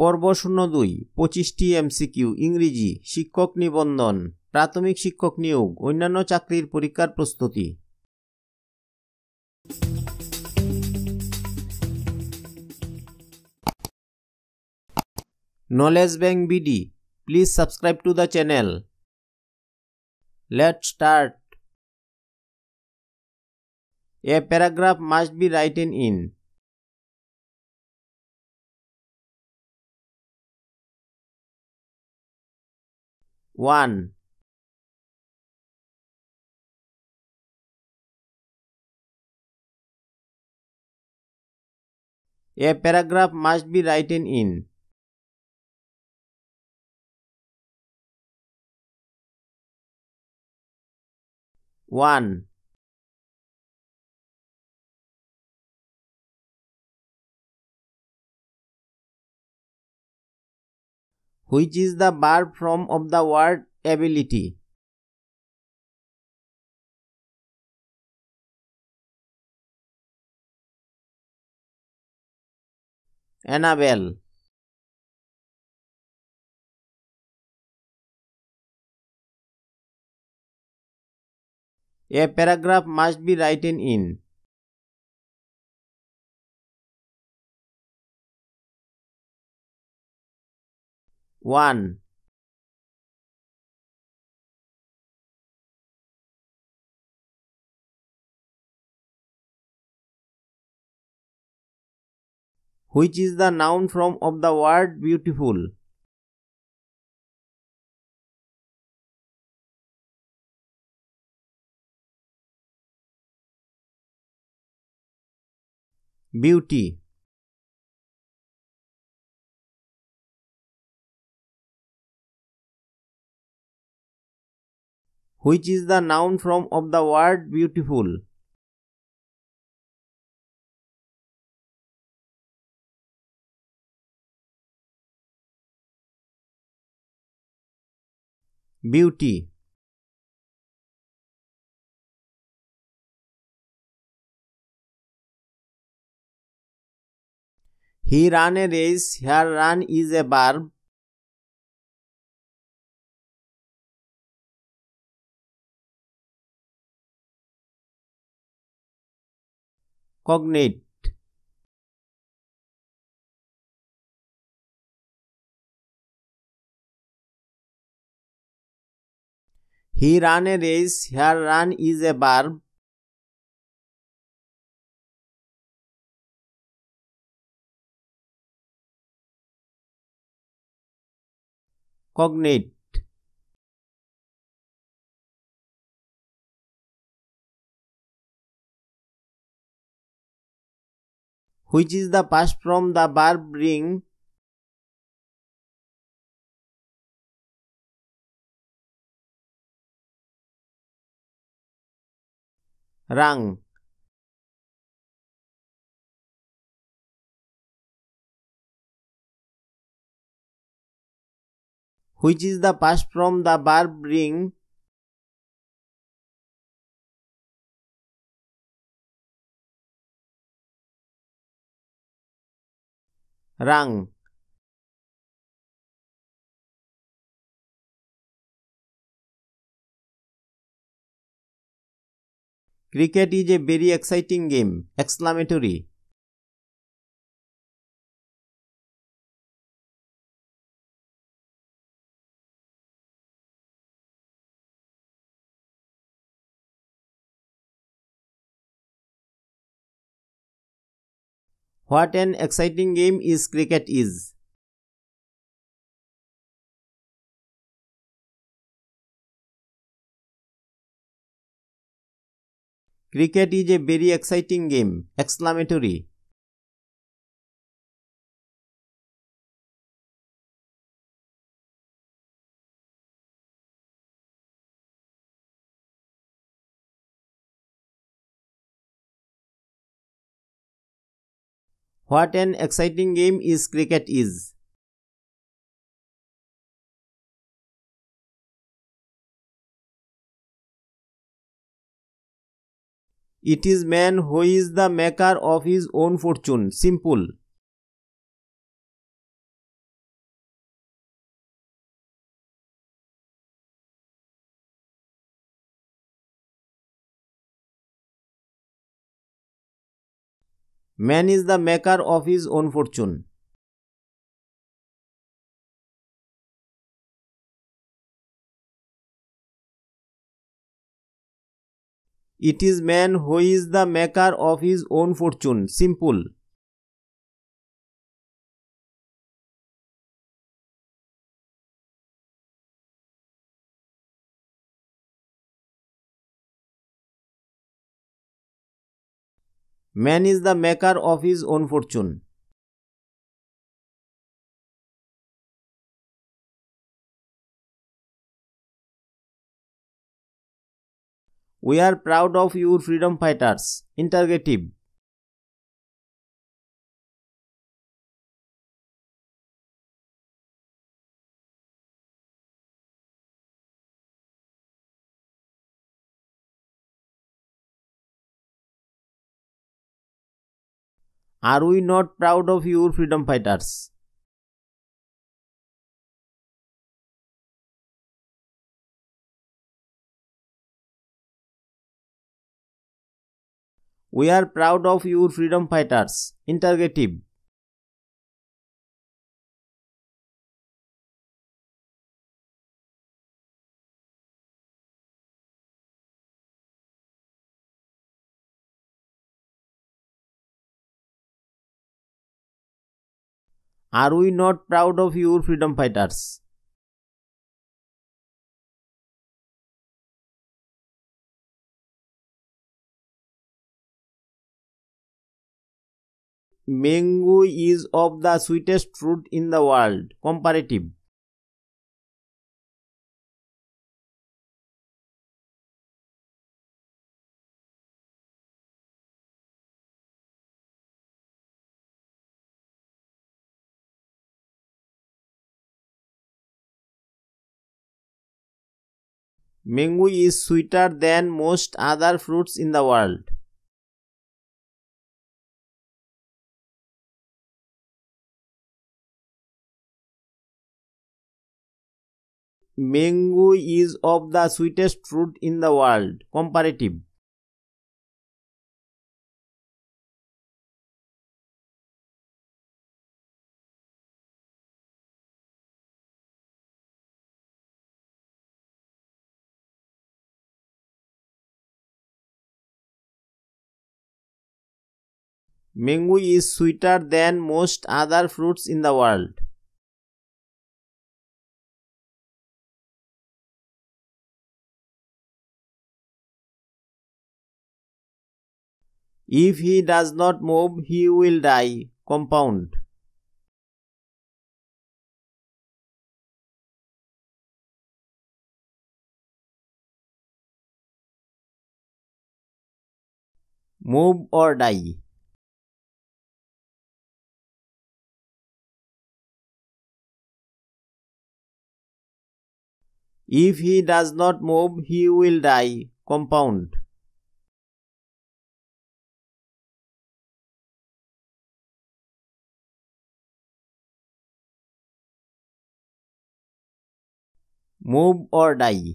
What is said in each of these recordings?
পর্ব শূন্য দুই পঁচিশটি এমসিকিউ ইংরেজি শিক্ষক নিবন্ধন প্রাথমিক শিক্ষক নিয়োগ অন্যান্য চাকরির পরীক্ষার প্রস্তুতি knowledge bank BD please subscribe to the channel let start a paragraph must be written in one A paragraph must be written in one which is the verb form of the word ability. Enable. A paragraph must be written in one which is the noun form of the word beautiful. Beauty which is the noun form of the word beautiful. Beauty He ran a race, her run is a verb. cognate He ran a race. Her run is a verb. Cognate. which is the past from the verb bring rang which is the past from the verb bring rang cricket is a very exciting game exclamatory What an exciting game is cricket is. Cricket is a very exciting game! Exclamatory. What an exciting game is cricket is. It is man who is the maker of his own fortune. Simple. Man is the maker of his own fortune it is man who is the maker of his own fortune simple Man is the maker of his own fortune. We are proud of your freedom fighters. Interrogative. Are we not proud of your freedom fighters? We are proud of your freedom fighters. Interrogative. Are we not proud of your freedom fighters? Mango is of the sweetest fruit in the world. Comparative. Mango is sweeter than most other fruits in the world. Mango is of the sweetest fruit in the world, comparative. Mango is sweeter than most other fruits in the world. If he does not move, he will die. Compound. Move or die. If he does not move, he will die. Compound. Move or die.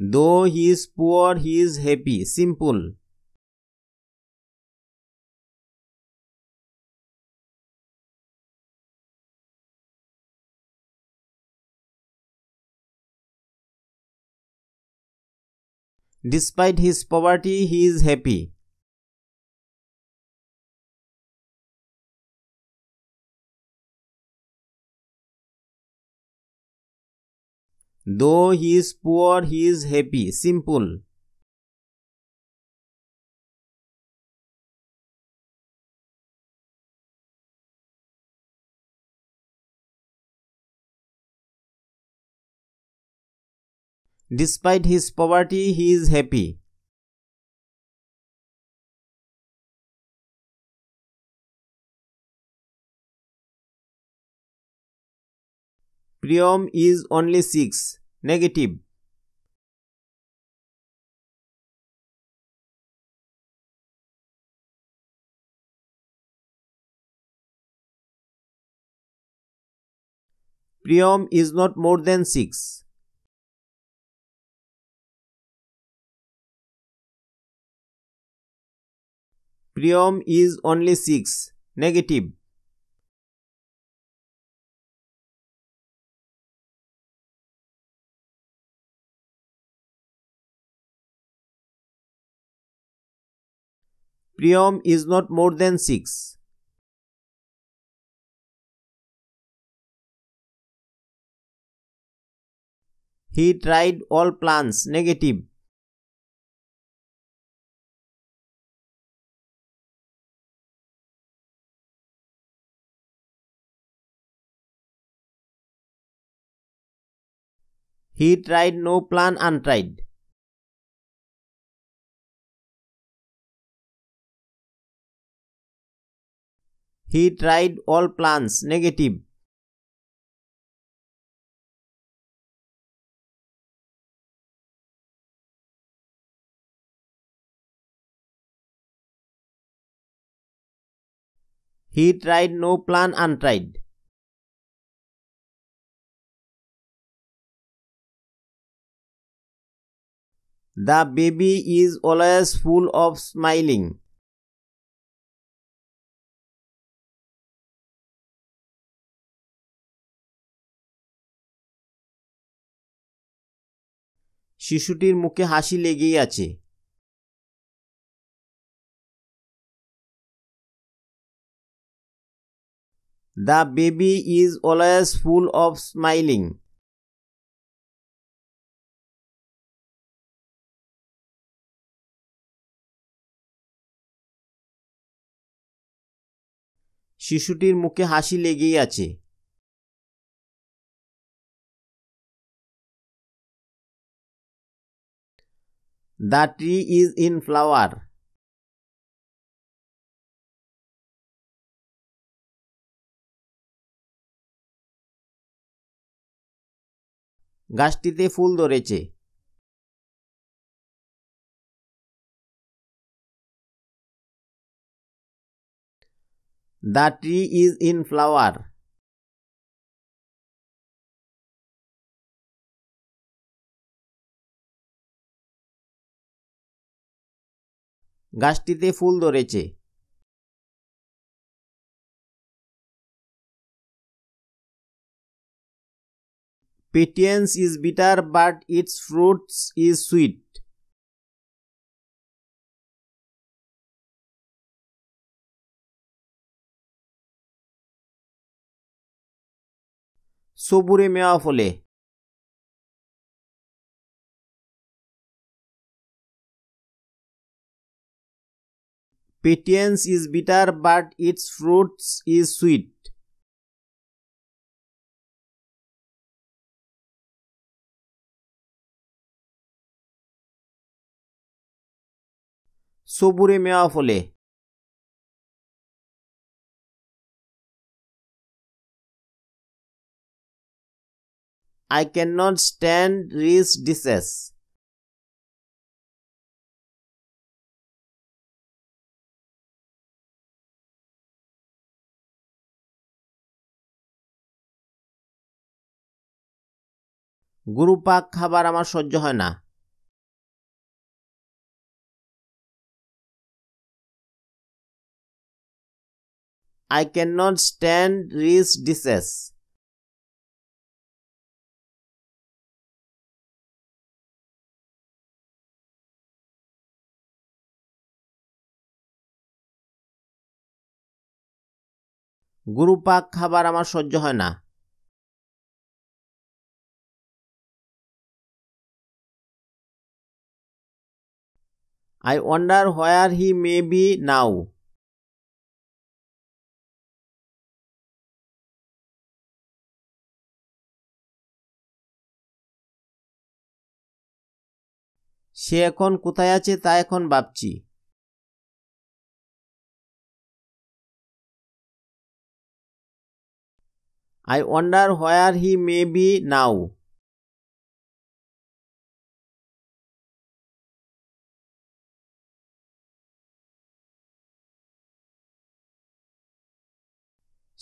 Though he is poor, he is happy. Simple. Despite his poverty, he is happy. Though he is poor, he is happy. Simple. Despite his poverty, he is happy. Priyam is only 6. Negative. Priyam is not more than 6. Priom is only 6. Negative. Priom is not more than 6. He tried all plans. Negative. He tried no plan untried. He tried all plans negative. He tried no plan untried. The baby is always full of smiling. শিশুটির মুখে হাসি লেগেই আছে the baby is always full of smiling শিশুটির মুখে হাসি লেগেই আছে the tree is in flower গাছটিতে ফুল ধরেছে The tree is in flower. গাছটিতে ফুল ধরেছে patience is bitter but its fruits is sweet সবুরে মেয়া ফলে patience is bitter but its fruits is sweet সবুরে মেয়া ফলে I cannot stand rich dishes. গুরু পাক খাবার আমার সহ্য হয় না I cannot stand rich dishes. গুরুপাক পাক খাবার আমার সহ্য হয় না I wonder where he may be now সে এখন কোথায় আছে তা এখন ভাবছি I wonder where he may be now.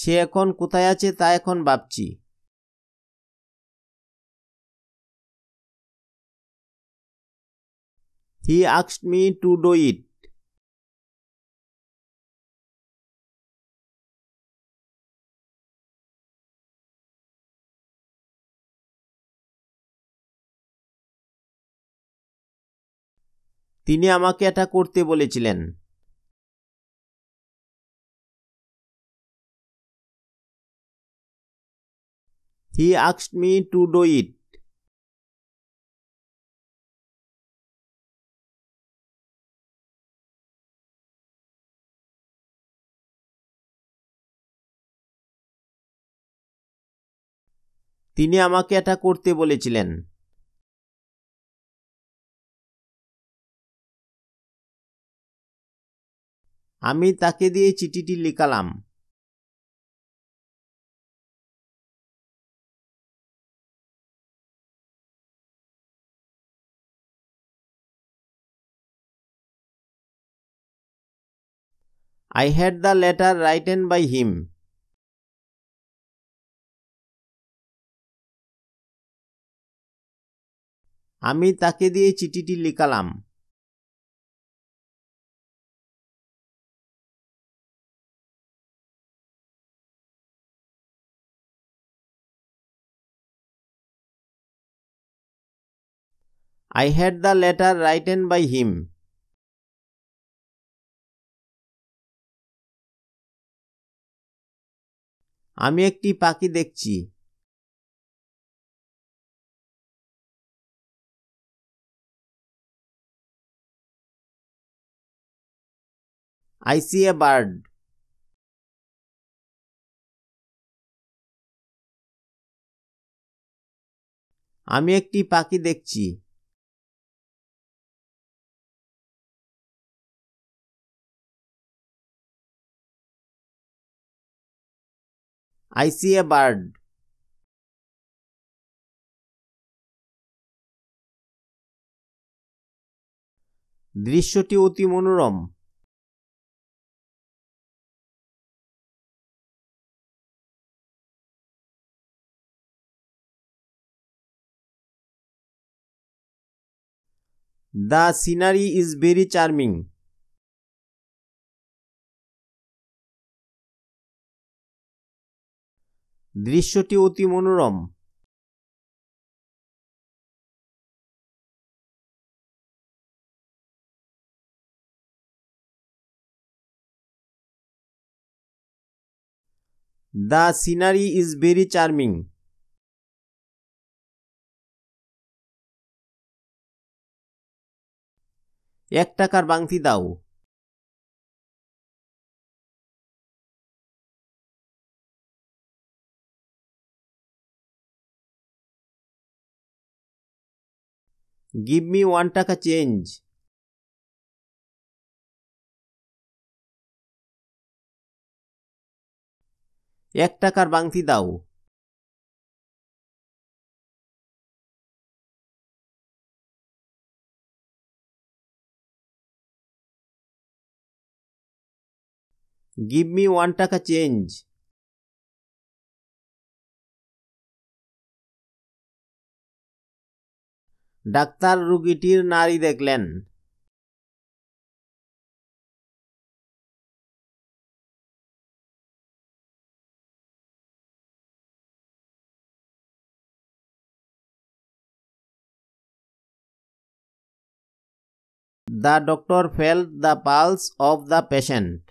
সে এখন কোথায় আছে তা এখন ভাবছি হি আক্সড মি টু ডু ইট তিনি আমাকে এটা করতে বলেছিলেন হি আক্সড মি টু ডু ইট তিনি আমাকে এটা করতে বলেছিলেন আমি তাকে দিয়ে চিঠিটি লিখালাম I the the letter written by him আমি তাকে দিয়ে চিঠিটি লিখালাম I had the letter written by him আমি একটি পাখি দেখছি আই সি এ বার্ড আমি একটি পাখি দেখছি I see a bird. দৃশ্যটি অতি মনোরম the scenery is very charming দৃশ্যটি অতি মনোরম the scenery is very charming এক টাকার বাংতি দাও give me one taka change এক টাকার বাংতি দাও give me one taka change ডাক্তার রুগীটির নারী দেখলেন the doctor fell the pulse of the patient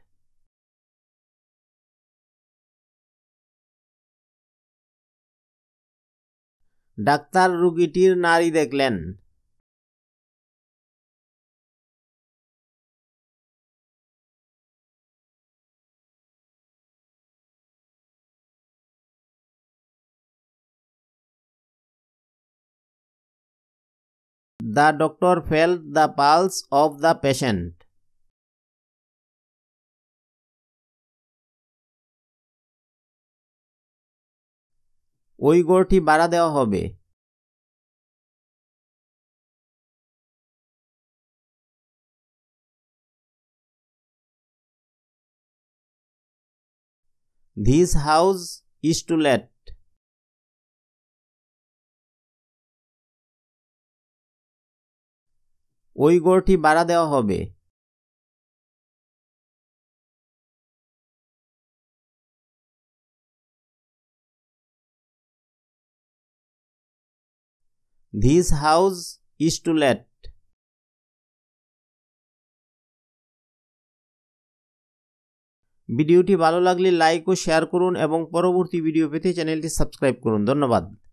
ডাক্তার রুগীটির নারী দেখলেন the doctor fell the pulse of the patient ওই গড়টি বাড়া দেওয়া হবে this house is to let ওই গড়টি বাড়া দেওয়া হবে ধিস house is to let. ভিডিওটি ভালো লাগলে লাইক ও শেয়ার করুন এবং পরবর্তী ভিডিও পেতে চ্যানেলটি সাবস্ক্রাইব করুন ধন্যবাদ